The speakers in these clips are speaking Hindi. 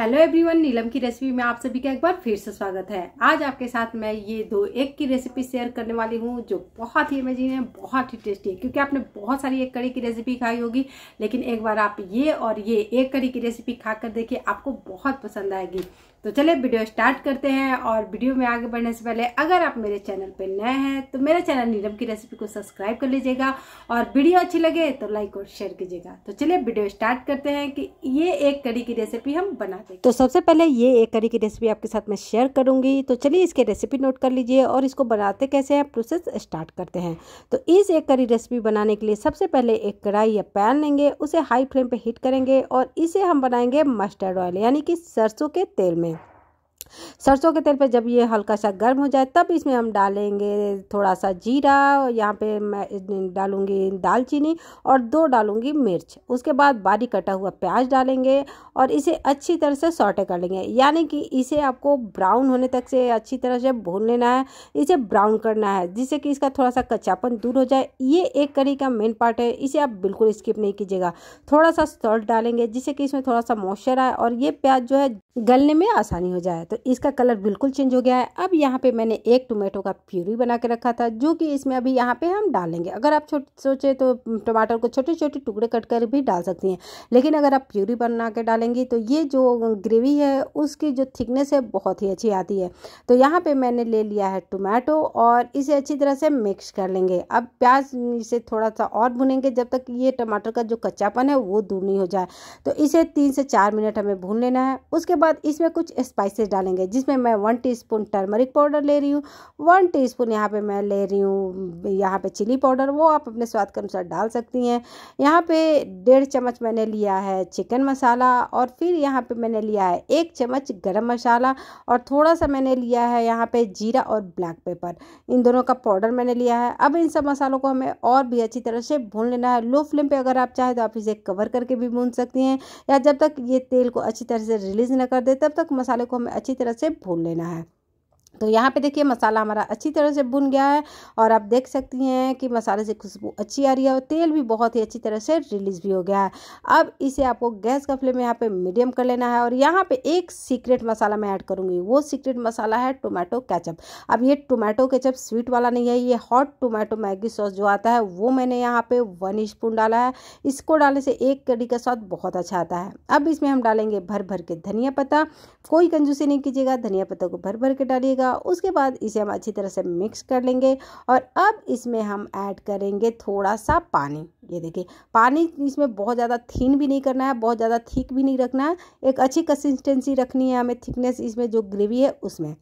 हेलो एवरीवन नीलम की रेसिपी में आप सभी का एक बार फिर से स्वागत है आज आपके साथ मैं ये दो एक की रेसिपी शेयर करने वाली हूँ जो बहुत ही अमेजिंग है बहुत ही टेस्टी है क्योंकि आपने बहुत सारी एक कड़ी की रेसिपी खाई होगी लेकिन एक बार आप ये और ये एक कड़ी की रेसिपी खा कर देखिए आपको बहुत पसंद आएगी तो चलिए वीडियो स्टार्ट करते हैं और वीडियो में आगे बढ़ने से पहले अगर आप मेरे चैनल पर नए हैं तो मेरे चैनल नीलम की रेसिपी को सब्सक्राइब कर लीजिएगा और वीडियो अच्छी लगे तो लाइक और शेयर कीजिएगा तो चलिए वीडियो स्टार्ट करते हैं कि ये एक करी की रेसिपी हम बनाते हैं तो सबसे पहले ये एक करी की रेसिपी आपके साथ मैं शेयर करूँगी तो चलिए इसके रेसिपी नोट कर लीजिए और इसको बनाते कैसे हैं प्रोसेस स्टार्ट करते हैं तो इस एक करी रेसिपी बनाने के लिए सबसे पहले एक कढ़ाई या पैन लेंगे उसे हाई फ्लेम पर हीट करेंगे और इसे हम बनाएंगे मस्टर्ड ऑयल यानी कि सरसों के तेल में सरसों के तेल पे जब ये हल्का सा गर्म हो जाए तब इसमें हम डालेंगे थोड़ा सा जीरा यहाँ पे मैं डालूँगी दालचीनी और दो डालूँगी मिर्च उसके बाद बारीक कटा हुआ प्याज डालेंगे और इसे अच्छी तरह से सॉटे कर लेंगे यानी कि इसे आपको ब्राउन होने तक से अच्छी तरह से भून लेना है इसे ब्राउन करना है जिससे कि इसका थोड़ा सा कच्चापन दूर हो जाए ये एक करी का मेन पार्ट है इसे आप बिल्कुल स्किप नहीं कीजिएगा थोड़ा सा सॉल्ट डालेंगे जिससे कि इसमें थोड़ा सा मॉइस्चर आए और ये प्याज जो है गलने में आसानी हो जाए तो तो इसका कलर बिल्कुल चेंज हो गया है अब यहाँ पे मैंने एक टोमेटो का प्यूरी बना के रखा था जो कि इसमें अभी यहाँ पे हम डालेंगे अगर आप छोटे सोचें तो टमाटर को छोटे छोटे टुकड़े कट कर भी डाल सकती हैं लेकिन अगर आप प्यूरी बना के डालेंगी तो ये जो ग्रेवी है उसकी जो थिकनेस है बहुत ही अच्छी आती है तो यहाँ पर मैंने ले लिया है टोमेटो और इसे अच्छी तरह से मिक्स कर लेंगे अब प्याज इसे थोड़ा सा और भुनेंगे जब तक ये टमाटर का जो कच्चापन है वो दूर नहीं हो जाए तो इसे तीन से चार मिनट हमें भून लेना है उसके बाद इसमें कुछ स्पाइसेस डाल डालेंगे जिसमें मैं वन टीस्पून टर्मरिक पाउडर ले रही हूँ वन टीस्पून यहाँ पे मैं ले रही हूँ यहाँ पे चिली पाउडर वो आप अपने स्वाद के अनुसार डाल सकती हैं यहाँ पे डेढ़ चम्मच मैंने लिया है चिकन मसाला और फिर यहाँ पे मैंने लिया है एक चम्मच गर्म मसाला और थोड़ा सा मैंने लिया है यहाँ पर जीरा और ब्लैक पेपर इन दोनों का पाउडर मैंने लिया है अब इन सब मसालों को हमें और भी अच्छी तरह से भून लेना है लो फ्लेम पर अगर आप चाहें तो आप इसे कवर करके भी भून सकती हैं या जब तक ये तेल को अच्छी तरह से रिलीज़ ना कर दे तब तक मसाले को हमें अच्छी तरह से भून लेना है तो यहाँ पे देखिए मसाला हमारा अच्छी तरह से भुन गया है और आप देख सकती हैं कि मसाले से खुशबू अच्छी आ रही है और तेल भी बहुत ही अच्छी तरह से रिलीज भी हो गया है अब इसे आपको गैस का फ्लेम यहाँ पे मीडियम कर लेना है और यहाँ पे एक सीक्रेट मसाला मैं ऐड करूँगी वो सीक्रेट मसाला है टोमेटो कैचअप अब ये टोमेटो कैचअप स्वीट वाला नहीं है ये हॉट टोमेटो मैगी सॉस जो आता है वो मैंने यहाँ पर वन स्पून डाला है इसको डालने से एक कड़ी का स्वाद बहुत अच्छा आता है अब इसमें हम डालेंगे भर भर के धनिया पत्ता कोई कंजूसी नहीं कीजिएगा धनिया पत्ता को भर भर के डालिएगा जाएगा उसके बाद इसे हम अच्छी तरह से मिक्स कर लेंगे और अब इसमें हम ऐड करेंगे थोड़ा सा पानी ये देखिए पानी इसमें बहुत ज़्यादा थीन भी नहीं करना है बहुत ज़्यादा थिक भी नहीं रखना है एक अच्छी कंसिस्टेंसी रखनी है हमें थिकनेस इसमें जो ग्रेवी है उसमें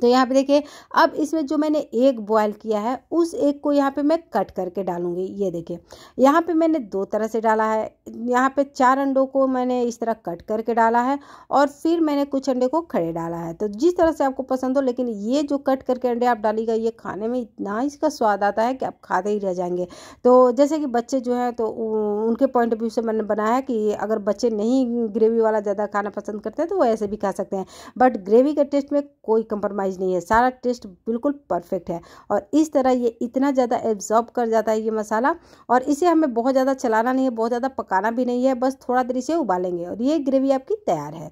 तो यहाँ पे देखिए अब इसमें जो मैंने एक बॉयल किया है उस एक को यहाँ पे मैं कट करके डालूंगी ये देखिए यहाँ पे मैंने दो तरह से डाला है यहाँ पे चार अंडों को मैंने इस तरह कट करके डाला है और फिर मैंने कुछ अंडे को खड़े डाला है तो जिस तरह से आपको पसंद हो लेकिन ये जो कट करके अंडे आप डालिएगा ये खाने में इतना इसका स्वाद आता है कि आप खाते ही रह जाएंगे तो जैसे कि बच्चे जो हैं तो उनके पॉइंट ऑफ व्यू से मैंने बनाया है कि अगर बच्चे नहीं ग्रेवी वाला ज़्यादा खाना पसंद करते हैं तो वो ऐसे भी खा सकते हैं बट ग्रेवी के टेस्ट में कोई कंप्रोमाइज कॉम्प्रोमाइज़ नहीं है सारा टेस्ट बिल्कुल परफेक्ट है और इस तरह ये इतना ज़्यादा एब्जॉर्ब कर जाता है ये मसाला और इसे हमें बहुत ज़्यादा चलाना नहीं है बहुत ज़्यादा पकाना भी नहीं है बस थोड़ा देर इसे उबालेंगे और ये ग्रेवी आपकी तैयार है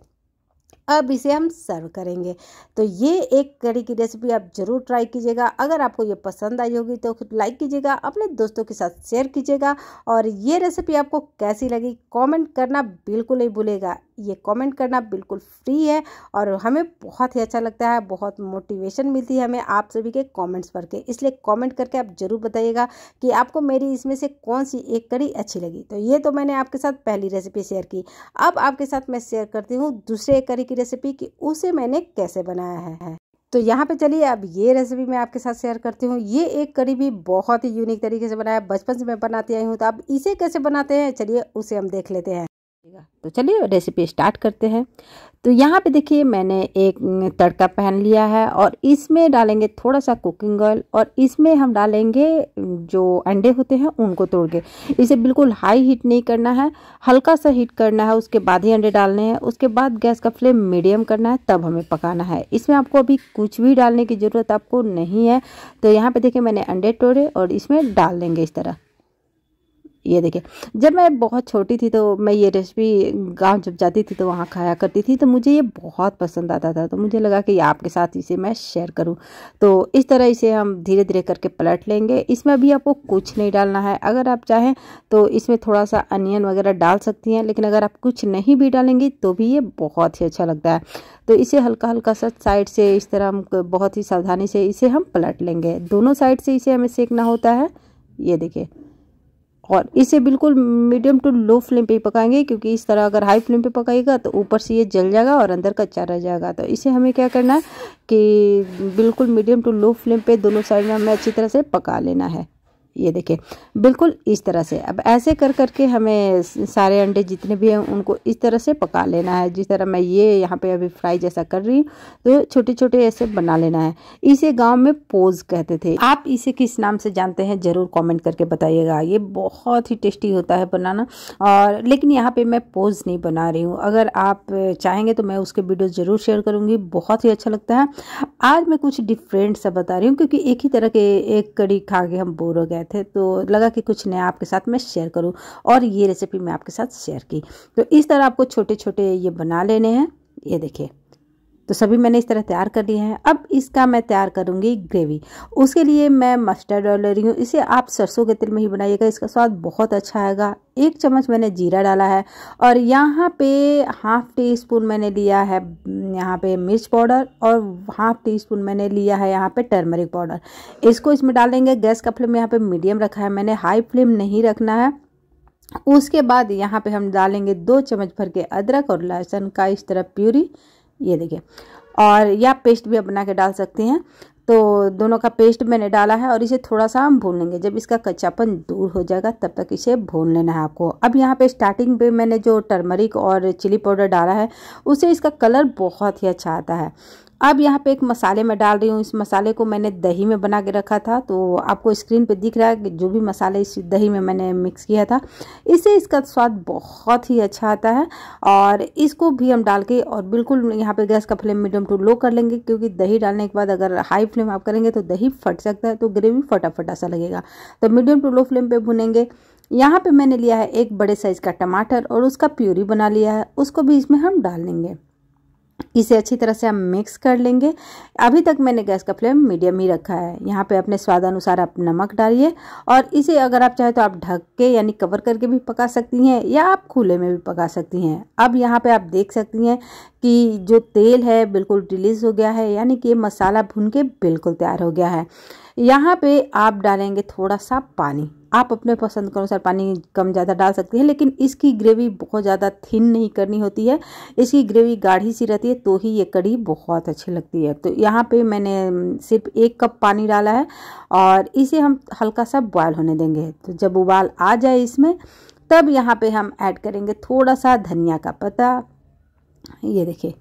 अब इसे हम सर्व करेंगे तो ये एक कड़ी की रेसिपी आप ज़रूर ट्राई कीजिएगा अगर आपको ये पसंद आई होगी तो लाइक कीजिएगा अपने दोस्तों के साथ शेयर कीजिएगा और ये रेसिपी आपको कैसी लगी कमेंट करना बिल्कुल नहीं भूलेगा ये कमेंट करना बिल्कुल फ्री है और हमें बहुत ही अच्छा लगता है बहुत मोटिवेशन मिलती है हमें आप सभी के कमेंट्स पढ़ के इसलिए कमेंट करके आप ज़रूर बताइएगा कि आपको मेरी इसमें से कौन सी एक कड़ी अच्छी लगी तो ये तो मैंने आपके साथ पहली रेसिपी शेयर की अब आपके साथ मैं शेयर करती हूँ दूसरे एक कड़ी की रेसिपी कि उसे मैंने कैसे बनाया है तो यहाँ पे चलिए अब ये रेसिपी मैं आपके साथ शेयर करती हूँ ये एक कड़ी भी बहुत ही यूनिक तरीके से बनाया बचपन से मैं बनाती आई हूँ तो अब इसे कैसे बनाते हैं चलिए उसे हम देख लेते हैं तो चलिए रेसिपी स्टार्ट करते हैं तो यहाँ पे देखिए मैंने एक तड़का पहन लिया है और इसमें डालेंगे थोड़ा सा कुकिंग ऑयल और इसमें हम डालेंगे जो अंडे होते हैं उनको तोड़ के इसे बिल्कुल हाई हीट नहीं करना है हल्का सा हीट करना है उसके बाद ही अंडे डालने हैं उसके बाद गैस का फ्लेम मीडियम करना है तब हमें पकाना है इसमें आपको अभी कुछ भी डालने की ज़रूरत आपको नहीं है तो यहाँ पर देखिए मैंने अंडे तोड़े और इसमें डाल देंगे इस तरह ये देखिए जब मैं बहुत छोटी थी तो मैं ये रेसिपी गांव जब जाती थी तो वहाँ खाया करती थी तो मुझे ये बहुत पसंद आता था तो मुझे लगा कि आपके साथ इसे मैं शेयर करूँ तो इस तरह इसे हम धीरे धीरे करके पलट लेंगे इसमें अभी आपको कुछ नहीं डालना है अगर आप चाहें तो इसमें थोड़ा सा अनियन वगैरह डाल सकती हैं लेकिन अगर आप कुछ नहीं भी डालेंगी तो भी ये बहुत ही अच्छा लगता है तो इसे हल्का हल्का सा साइड से इस तरह हम बहुत ही सावधानी से इसे हम पलट लेंगे दोनों साइड से इसे हमें सेकना होता है ये देखिए और इसे बिल्कुल मीडियम टू लो फ्लेम पे पकाएंगे क्योंकि इस तरह अगर हाई फ्लेम पे पकाएगा तो ऊपर से ये जल जाएगा और अंदर कच्चा रह जाएगा तो इसे हमें क्या करना है कि बिल्कुल मीडियम टू लो फ्लेम पे दोनों साइड में हमें अच्छी तरह से पका लेना है ये देखें बिल्कुल इस तरह से अब ऐसे कर कर के हमें सारे अंडे जितने भी हैं उनको इस तरह से पका लेना है जिस तरह मैं ये यहाँ पे अभी फ्राई जैसा कर रही हूँ तो छोटे छोटे ऐसे बना लेना है इसे गाँव में पोज कहते थे आप इसे किस नाम से जानते हैं ज़रूर कॉमेंट करके बताइएगा ये बहुत ही टेस्टी होता है बनाना और लेकिन यहाँ पर मैं पोज नहीं बना रही हूँ अगर आप चाहेंगे तो मैं उसके वीडियो ज़रूर शेयर करूँगी बहुत ही अच्छा लगता है आज मैं कुछ डिफरेंट सा बता रही हूँ क्योंकि एक ही तरह के एक कड़ी खा के हम बोर हो गए थे तो लगा कि कुछ नया आपके साथ मैं शेयर करूँ और ये रेसिपी मैं आपके साथ शेयर की तो इस तरह आपको छोटे छोटे ये बना लेने हैं ये देखिए तो सभी मैंने इस तरह तैयार कर लिए हैं अब इसका मैं तैयार करूँगी ग्रेवी उसके लिए मैं मस्टर्ड ऑयल ले रही हूँ इसे आप सरसों के तेल में ही बनाइएगा इसका स्वाद बहुत अच्छा आएगा एक चम्मच मैंने जीरा डाला है और यहाँ पे हाफ़ टी स्पून मैंने लिया है यहाँ पे मिर्च पाउडर और हाफ़ टी स्पून मैंने लिया है यहाँ पे टर्मरिक पाउडर इसको इसमें डाल देंगे गैस का फ्लेम यहाँ पे मीडियम रखा है मैंने हाई फ्लेम नहीं रखना है उसके बाद यहाँ पे हम डालेंगे दो चम्मच भर के अदरक और लहसुन का इस तरह प्यूरी ये देखिए और या पेस्ट भी आप बना के डाल सकते हैं तो दोनों का पेस्ट मैंने डाला है और इसे थोड़ा सा हम भून लेंगे जब इसका कच्चापन दूर हो जाएगा तब तक इसे भून लेना है आपको अब यहाँ पे स्टार्टिंग पे मैंने जो टर्मरिक और चिली पाउडर डाला है उससे इसका कलर बहुत ही अच्छा आता है अब यहाँ पे एक मसाले में डाल रही हूँ इस मसाले को मैंने दही में बना के रखा था तो आपको स्क्रीन पे दिख रहा है कि जो भी मसाले इस दही में मैंने मिक्स किया था इससे इसका स्वाद बहुत ही अच्छा आता है और इसको भी हम डाल के और बिल्कुल यहाँ पे गैस का फ्लेम मीडियम टू लो कर लेंगे क्योंकि दही डालने के बाद अगर हाई फ्लेम आप करेंगे तो दही फट सकता है तो ग्रेवी फटाफट ऐसा लगेगा तो मीडियम टू लो फ्लेम पर भुनेंगे यहाँ पर मैंने लिया है एक बड़े साइज़ का टमाटर और उसका प्यूरी बना लिया है उसको भी इसमें हम डाल लेंगे इसे अच्छी तरह से हम मिक्स कर लेंगे अभी तक मैंने गैस का फ्लेम मीडियम ही रखा है यहाँ पे अपने स्वाद अनुसार आप नमक डालिए और इसे अगर आप चाहे तो आप ढक के यानी कवर करके भी पका सकती हैं या आप खुले में भी पका सकती हैं अब यहाँ पे आप देख सकती हैं कि जो तेल है बिल्कुल रिलीज़ हो गया है यानी कि ये मसाला भून के बिल्कुल तैयार हो गया है यहाँ पर आप डालेंगे थोड़ा सा पानी आप अपने पसंद के अनुसार पानी कम ज़्यादा डाल सकती हैं लेकिन इसकी ग्रेवी बहुत ज़्यादा थिन नहीं करनी होती है इसकी ग्रेवी गाढ़ी सी रहती है तो ही ये कड़ी बहुत अच्छी लगती है तो यहाँ पे मैंने सिर्फ एक कप पानी डाला है और इसे हम हल्का सा बॉयल होने देंगे तो जब उबाल आ जाए इसमें तब यहाँ पे हम ऐड करेंगे थोड़ा सा धनिया का पत्ता ये देखिए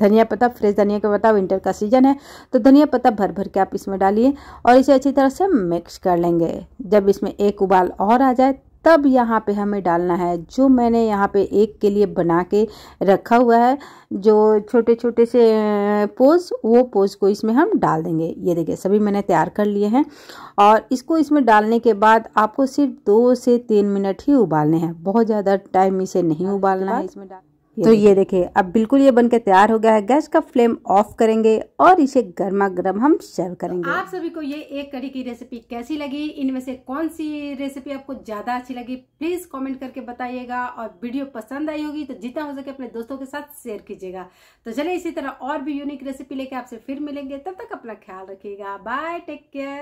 धनिया पत्ता फ्रेश धनिया का पत्ता विंटर का सीजन है तो धनिया पत्ता भर भर के आप इसमें डालिए और इसे अच्छी तरह से मिक्स कर लेंगे जब इसमें एक उबाल और आ जाए तब यहाँ पे हमें डालना है जो मैंने यहाँ पे एक के लिए बना के रखा हुआ है जो छोटे छोटे से पोज वो पोज को इसमें हम डाल देंगे ये देखिए सभी मैंने तैयार कर लिए हैं और इसको इसमें डालने के बाद आपको सिर्फ दो से तीन मिनट ही उबालने हैं बहुत ज़्यादा टाइम इसे नहीं हाँ, उबालना है इसमें डाल तो ये देखिए अब बिल्कुल ये बनकर तैयार हो गया है गैस का फ्लेम ऑफ करेंगे और इसे गर्मा गर्म हम सर्व तो करेंगे आप सभी को ये एक कड़ी की रेसिपी कैसी लगी इनमें से कौन सी रेसिपी आपको ज्यादा अच्छी लगी प्लीज कमेंट करके बताइएगा और वीडियो पसंद आई होगी तो जितना हो सके अपने दोस्तों के साथ शेयर कीजिएगा तो चलिए इसी तरह और भी यूनिक रेसिपी लेके आपसे फिर मिलेंगे तब तक अपना ख्याल रखिएगा बाय टेक केयर